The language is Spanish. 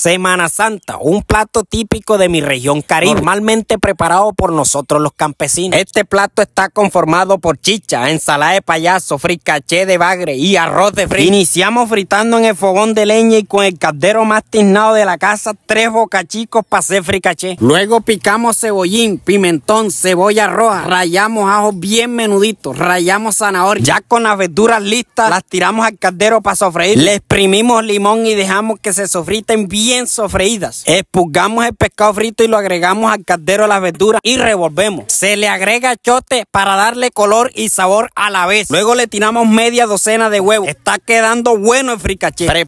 Semana Santa, un plato típico de mi región caribe, normalmente preparado por nosotros los campesinos. Este plato está conformado por chicha, ensalada de payaso, fricaché de bagre y arroz de frío. Iniciamos fritando en el fogón de leña y con el caldero más tiznado de la casa, tres bocachicos para hacer fricaché. Luego picamos cebollín, pimentón, cebolla roja, rayamos ajo bien menuditos, rayamos zanahoria. Ya con las verduras listas, las tiramos al caldero para sofreír. Le exprimimos limón y dejamos que se sofriten bien bien sofreídas. Espugamos el pescado frito y lo agregamos al caldero de las verduras y revolvemos. Se le agrega chote para darle color y sabor a la vez. Luego le tiramos media docena de huevos. Está quedando bueno el fricaché.